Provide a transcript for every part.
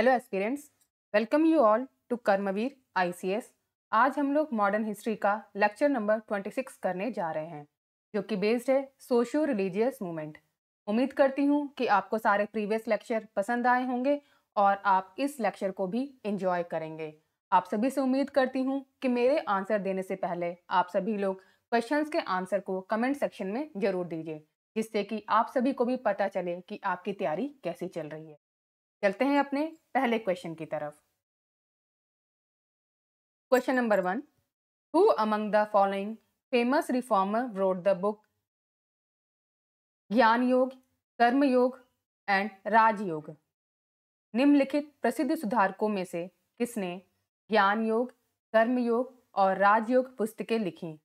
Hello aspirants welcome you all to Karmaveer ICS आज हम लोग मॉडर्न हिस्ट्री का लेक्चर नंबर 26 करने जा रहे हैं जो कि बेस्ड है सोशो रिलीजियस मूवमेंट उम्मीद करती हूँ कि आपको सारे प्रीवियस लेक्चर पसंद आए होंगे और आप इस लेक्चर को भी इंजॉय करेंगे आप सभी से उम्मीद करती हूँ कि मेरे आंसर देने से पहले आप सभी लोग क्वेश्चंस के आंसर को कमेंट सेक्शन में ज़रूर दीजिए जिससे कि आप सभी को भी पता चले कि आपकी तैयारी कैसी चल रही है चलते हैं अपने पहले क्वेश्चन की तरफ question number one who among the following famous reformer wrote the book Gyan Yoga कर्म योग एंड राजयोग निम्नलिखित प्रसिद्ध सुधारकों में से किसने ज्ञान योग कर्म योग और राजयोग पुस्तकें लिखी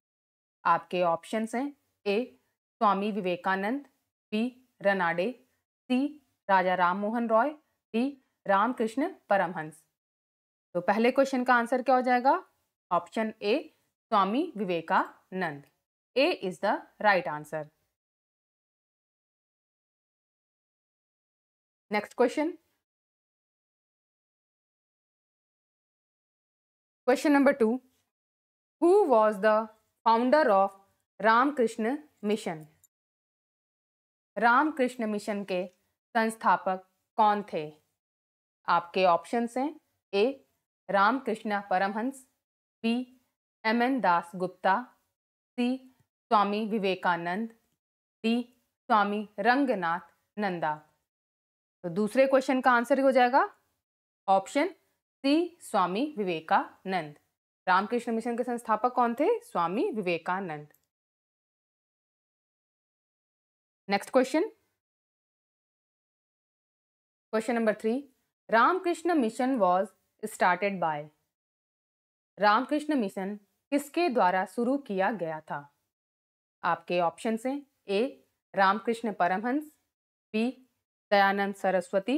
आपके ऑप्शंस हैं A Swami Vivekananda B Ranade C Raja Ram Mohan Roy D Ramakrishna Paramhansa तो पहले क्वेश्चन का आंसर क्या हो जाएगा option A Swami Vivekananda A is the right answer next question question number two who was the founder of Ramakrishna Mission Ramakrishna Mission के संस्थापक कौन थे आपके ऑप्शंस हैं A Ramakrishna Paramhansa B M N Das Gupta C Swami Vivekananda D Swami Ranganath Nanda तो दूसरे क्वेश्चन का आंसर हो जाएगा option C Swami Vivekananda Ramakrishna Mission के संस्थापक कौन थे Swami Vivekananda next question question number three Ramakrishna Mission was started by Ramakrishna Mission किसके द्वारा शुरू किया गया था आपके ऑप्शन हैं A Ramakrishna Paramhansa B Dayanand Saraswati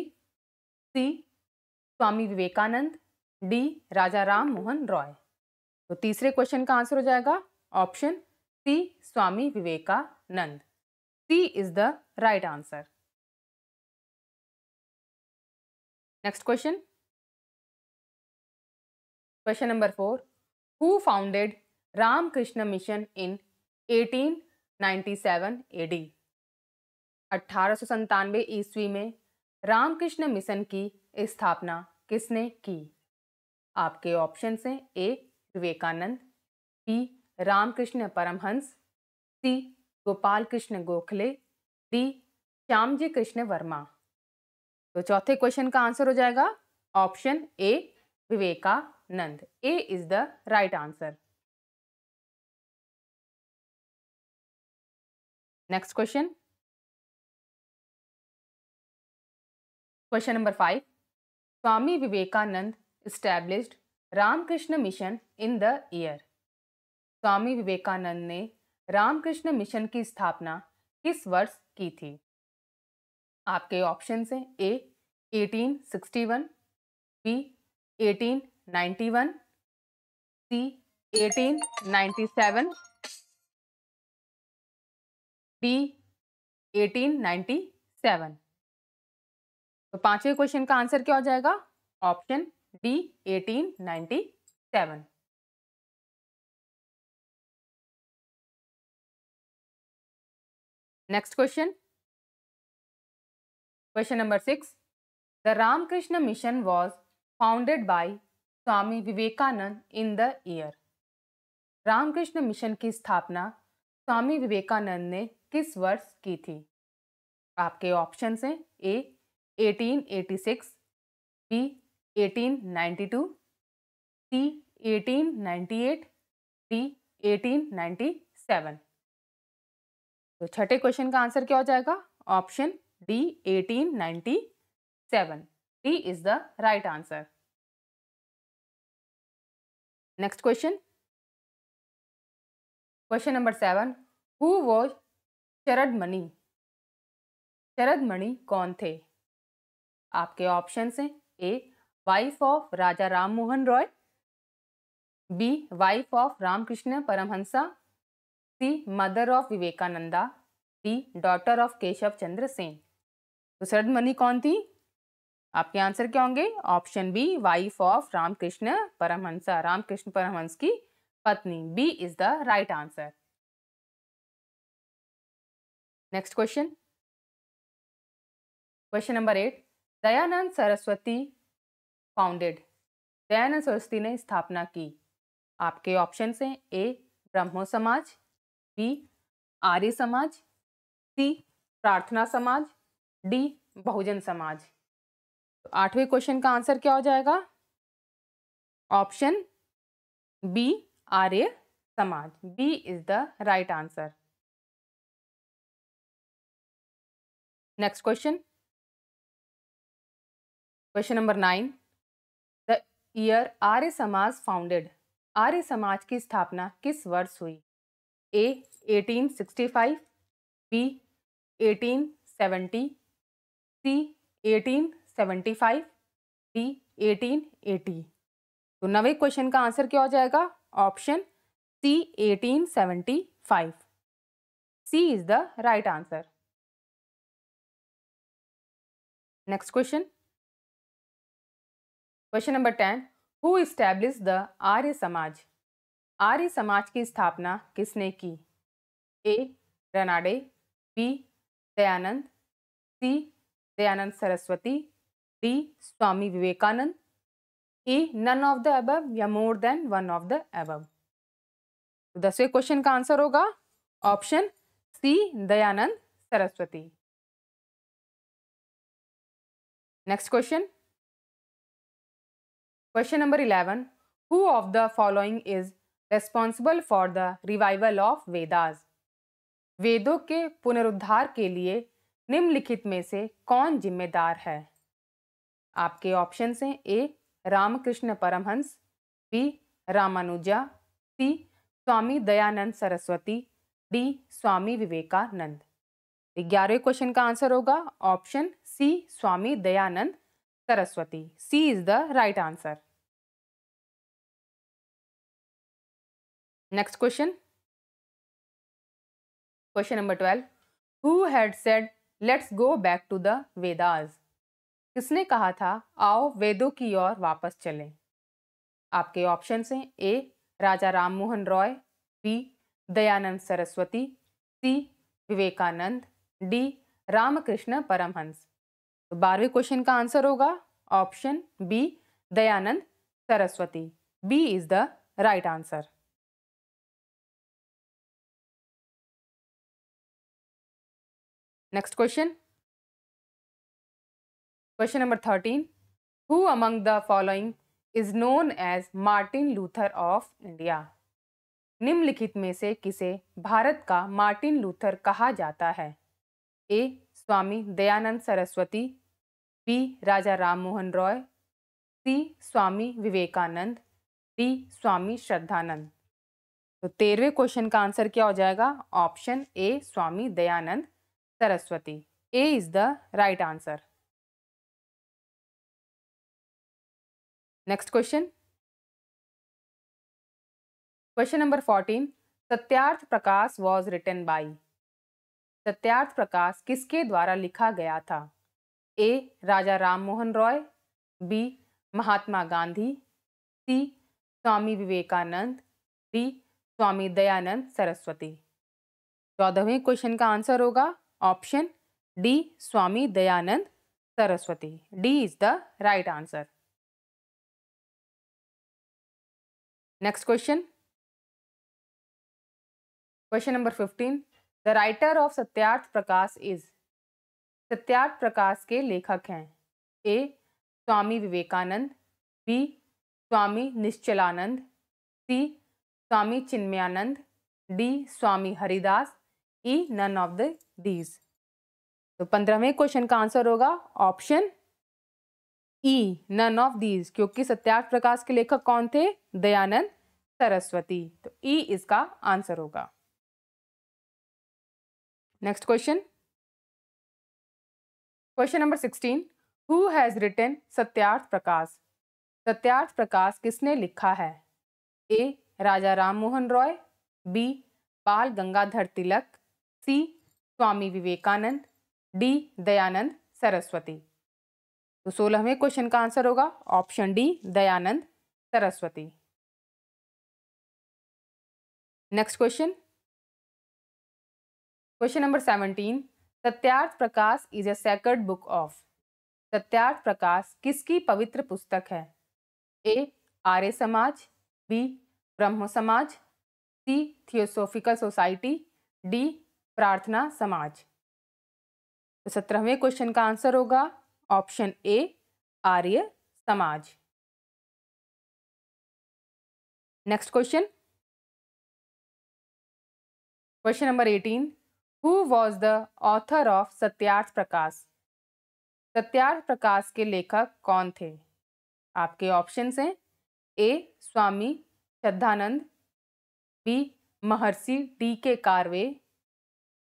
C Swami Vivekananda D Raja Ram Mohan Roy तो तीसरे क्वेश्चन का आंसर हो जाएगा option C Swami Vivekananda C is the right answer next question question number four who founded Ramakrishna Mission in 1897 AD अठारह ईस्वी में रामकृष्ण मिशन की स्थापना किसने की आपके ऑप्शन हैं A Vivekananda B Ramakrishna Paramhansa C Gopal Krishna Gokhale D Shyamji Krishna Varma तो चौथे क्वेश्चन का आंसर हो जाएगा option A Vivekananda A is the right answer next question question number five Swami Vivekananda established Ramakrishna Mission in the year Swami Vivekananda ने रामकृष्ण मिशन की स्थापना किस वर्ष की थी आपके ऑप्शन हैं A eighteen sixty one B eighteen ninety one C eighteen ninety seven D eighteen ninety seven तो पांचवें क्वेश्चन का आंसर क्या हो जाएगा option D eighteen ninety seven next question question number six the Ramakrishna Mission was founded by Swami Vivekananda in the year Ramakrishna Mission की स्थापना स्वामी विवेकानंद ने किस वर्ष की थी आपके ऑप्शन हैं ए 1886, बी 1892, सी 1898, डी 1897। तो छठे क्वेश्चन का आंसर क्या हो जाएगा option 1896 D 1897 D is the right answer next question question number 7 who was Sharad Mani Sharad Mani कौन थे आपके ऑप्शन हैं A wife of Raja Ram Mohan Roy B wife of Ramakrishna Paramhansa C mother of Vivekananda D daughter of Keshav Chandra Sen तो शरद मनी कौन थी आपके आंसर क्या होंगे option B wife of Ramakrishna Paramhansa Ramakrishna Paramhansa की पत्नी B is the right answer next question question number eight Dayanand Saraswati founded Dayanand Saraswati ने स्थापना की आपके ऑप्शन हैं ए ब्रह्मो समाज बी आर्य समाज सी प्रार्थना समाज डी बहुजन समाज तो आठवें क्वेश्चन का आंसर क्या हो जाएगा option B Arya Samaj B is the right answer next question question number nine the year Arya Samaj founded आर्य समाज की स्थापना किस वर्ष हुई ए 1865 बी 1870 सी 1875 डी 1880 तो नवे क्वेश्चन का आंसर क्या हो जाएगा option C 1875 C is the right answer next question question number ten who establish the Arya Samaj Arya Samaj की स्थापना किसने की A Ranade B Dayanand C Dayanand Saraswati D Swami Vivekananda E none of the above या more than one of the above तो दसवें क्वेश्चन का answer होगा option C Dayanand Saraswati next question question number eleven who of the following is responsible for the revival of Vedas वेदों के पुनरुद्धार के लिए निम्नलिखित में से कौन जिम्मेदार है आपके ऑप्शन हैं A Ramakrishna Paramhansa B Ramanuja C Swami Dayanand Saraswati D Swami Vivekananda ग्यारहवें क्वेश्चन का आंसर होगा option C Swami Dayanand Saraswati C is the right answer next question question number twelve who had said let's go back to the Vedas किसने कहा था आओ वेदों की ओर वापस चलें आपके ऑप्शन हैं A Raja Rammohan Roy B Dayanand Saraswati C Vivekananda D Ramakrishna Paramhansa तो बारहवें क्वेश्चन का आंसर होगा option B Dayanand Saraswati B is the right answer next question question number thirteen who among the following is known as Martin Luther of India निम्नलिखित में से किसे भारत का मार्टिन लूथर कहा जाता है A Swami Dayanand Saraswati B Raja Ram Mohan Roy C Swami Vivekananda D Swami Shraddhanand तो तेरहवें क्वेश्चन का आंसर क्या हो जाएगा option A Swami Dayanand Saraswati A is the right answer next question question number fourteen Satyarth Prakash was written by Satyarth Prakash किसके द्वारा लिखा गया था A Raja Ram Mohan Roy B Mahatma Gandhi C Swami Vivekananda D Swami Dayanand Saraswati चौदहवें क्वेश्चन का आंसर होगा option D Swami Dayanand Saraswati D is the right answer next question question number fifteen the writer of Satyarth Prakash is Satyarth Prakash के लेखक हैं A Swami Vivekananda B Swami Nischalananda C Swami Chinmayananda D Swami Haridas E none of the these तो पंद्रहवें question का answer होगा option E none of these क्योंकि सत्यार्थ प्रकाश के लेखक कौन थे दयानंद सरस्वती तो ई e इसका आंसर होगा next question question number sixteen who has written Satyarth Prakash Satyarth Prakash किसने लिखा है A Raja Ram Mohan Roy B Bal Gangadhar Tilak C Swami Vivekananda D Dayanand Saraswati तो सोलहवें क्वेश्चन का आंसर होगा option D Dayanand Saraswati next question question number seventeen Satyarth Prakash is a sacred book of Satyarth Prakash किसकी पवित्र पुस्तक है ए आर्य समाज बी ब्रह्म समाज सी थियोसोफिकल सोसाइटी डी प्रार्थना समाज तो सत्रहवें क्वेश्चन का आंसर होगा option A Arya Samaj next question question number eighteen who was the author of Satyarth Prakash Satyarth Prakash के लेखक कौन थे आपके ऑप्शन हैं A Swami Shraddhanand B Maharshi D K Karve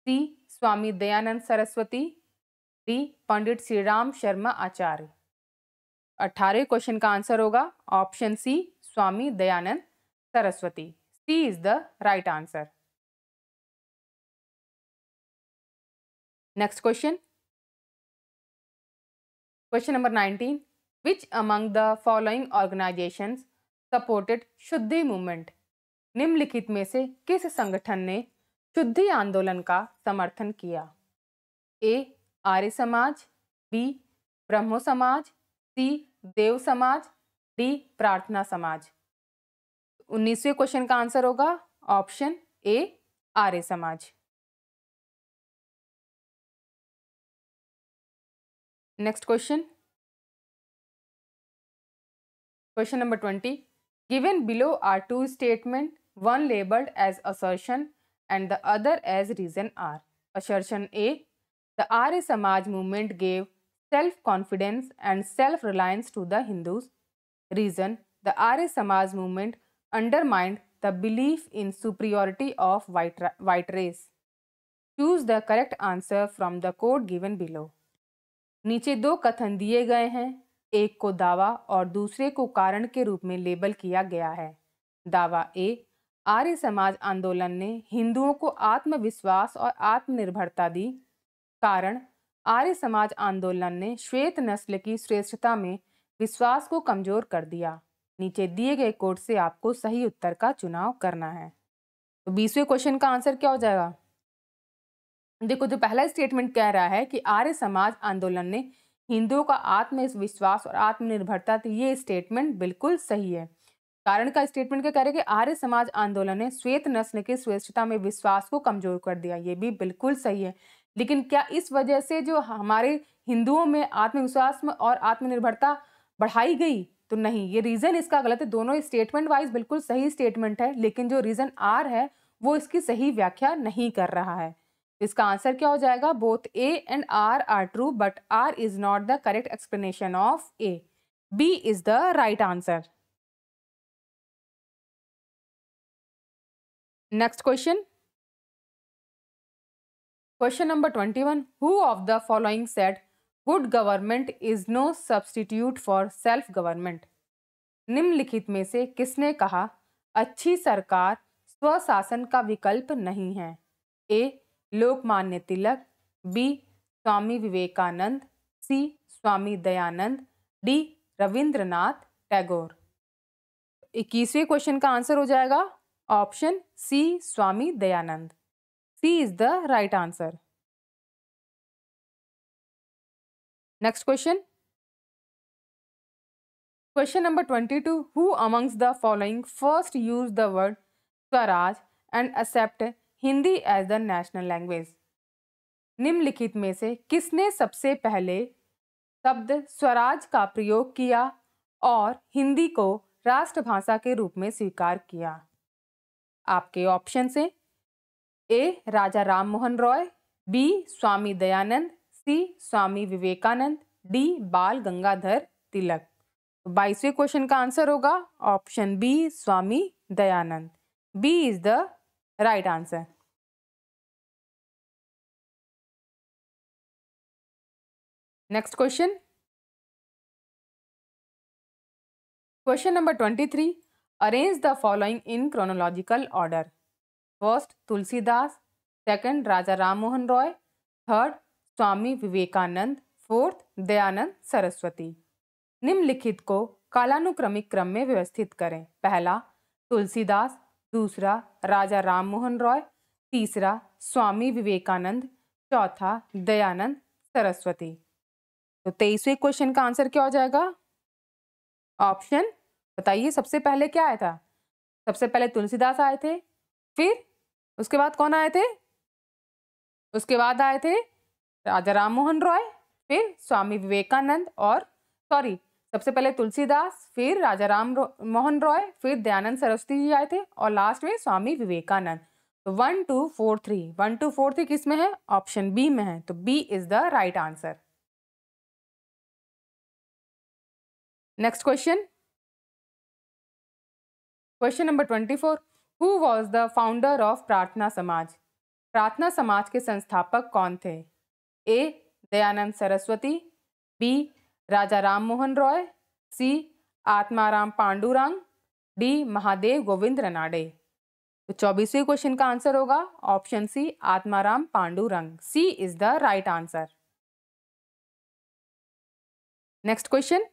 C Swami Dayanand Saraswati D Pandit Shri Ram Sharma Acharya अठारह क्वेश्चन का आंसर होगा option C Swami Dayanand Saraswati C is the right answer next question question number nineteen which among the following organisations supported शुद्धि मूवमेंट निम्नलिखित में से किस संगठन ने शुद्धि आंदोलन का समर्थन किया ए आर्य समाज बी ब्रह्मो समाज सी देव समाज डी प्रार्थना समाज उन्नीसवें क्वेश्चन का आंसर होगा option A Arya Samaj next question question number twenty given below are two statement one labelled as assertion and the other as reason R. Assertion A The Arya Samaj movement gave self confidence and self reliance to the Hindus. Reason The Arya Samaj movement undermined the belief in superiority of white, white race. Choose the correct answer from the code given below. नीचे दो कथन दिए गए हैं एक को दावा और दूसरे को कारण के रूप में लेबल किया गया है दावा ए आर्य समाज आंदोलन ने हिंदुओं को आत्मविश्वास और आत्मनिर्भरता दी कारण आर्य समाज आंदोलन ने श्वेत नस्ल की श्रेष्ठता में विश्वास को कमजोर कर दिया नीचे दिए गए कोड से आपको सही उत्तर का चुनाव करना है तो बीसवें क्वेश्चन का आंसर क्या हो जाएगा देखो जो पहला स्टेटमेंट कह रहा है कि आर्य समाज आंदोलन ने हिंदुओं का आत्मविश्वास और आत्मनिर्भरता तो ये स्टेटमेंट बिल्कुल सही है कारण का स्टेटमेंट क्या कह रहे कि आर्य समाज आंदोलन ने श्वेत नस्ल के श्रेष्ठता में विश्वास को कमजोर कर दिया ये भी बिल्कुल सही है लेकिन क्या इस वजह से जो हमारे हिंदुओं में आत्मविश्वास में और आत्मनिर्भरता बढ़ाई गई तो नहीं ये रीज़न इसका गलत है दोनों स्टेटमेंट वाइज बिल्कुल सही स्टेटमेंट है लेकिन जो रीज़न आर है वो इसकी सही व्याख्या नहीं कर रहा है इसका आंसर क्या हो जाएगा both A and R are true but R is not the correct explanation of A B is the right answer next question question number twenty one who of the following set good government is no substitute for self government निम्नलिखित में से किसने कहा अच्छी सरकार स्वशासन का विकल्प नहीं है A Lokmanya Tilak B Swami Vivekananda C Swami Dayanand D Rabindranath Tagore इक्कीसवें क्वेश्चन का आंसर हो जाएगा option C Swami Dayanand C is the right answer next question question number twenty two who amongst the following first use the word Swaraj and accept Hindi as the national language निम्नलिखित में से किसने सबसे पहले शब्द स्वराज का प्रयोग किया और हिंदी को राष्ट्रभाषा के रूप में स्वीकार किया आपके ऑप्शन हैं A Raja Ram Mohan Roy B Swami Dayanand C Swami Vivekananda D Bal Gangadhar Tilak तो बाईसवें क्वेश्चन का आंसर होगा option B Swami Dayanand B is the right answer next question question number twenty three arrange the following in chronological order first Tulsidas second Raja Ram Mohan Roy third Swami Vivekanand fourth Dayanand Saraswati निम्नलिखित को कालानुक्रमिक क्रम में व्यवस्थित करें पहला तुलसीदास दूसरा राजा राम मोहन रॉय तीसरा स्वामी विवेकानंद चौथा दयानंद सरस्वती तो तेईसवें क्वेश्चन का आंसर क्या हो जाएगा ऑप्शन बताइए सबसे पहले क्या आया था सबसे पहले तुलसीदास आए थे फिर उसके बाद कौन आए थे उसके बाद आए थे राजा राम मोहन रॉय फिर स्वामी विवेकानंद और सॉरी सबसे पहले तुलसीदास फिर राजा राम रो, मोहन रॉय फिर दयानंद सरस्वती जी आए थे और लास्ट में स्वामी विवेकानंद तो one two four three one two four three किस में है ऑप्शन बी में है तो B is the right answer next question question number twenty four who was the founder of Prarthana Samaj Prarthana Samaj के संस्थापक कौन थे A Dayanand Saraswati B Raja Ram Mohan Roy C Atmaram Pandurang D Mahadev Govind Ranade तो चौबीसवें क्वेश्चन का आंसर होगा option C Atmaram Pandurang C is the right answer next question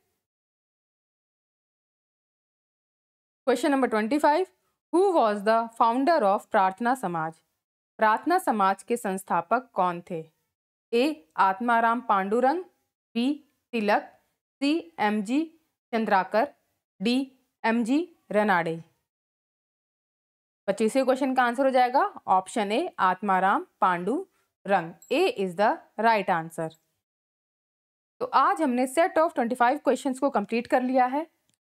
question number twenty five who was the founder of Prarthana Samaj Prarthana Samaj के संस्थापक कौन थे A Atmaram Pandurang B Tilak C M G Chandrakar D M G Ranade पच्चीसवें question का आंसर हो जाएगा option A Atmaram Pandurang A is the right answer तो आज हमने set of twenty five question को कंप्लीट कर लिया है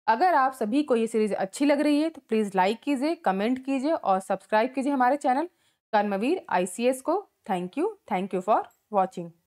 अगर आप सभी को ये सीरीज अच्छी लग रही है तो प्लीज़ लाइक कीजिए कमेंट कीजिए और सब्सक्राइब कीजिए हमारे चैनल कर्मवीर आईसीएस को thank you thank you for watching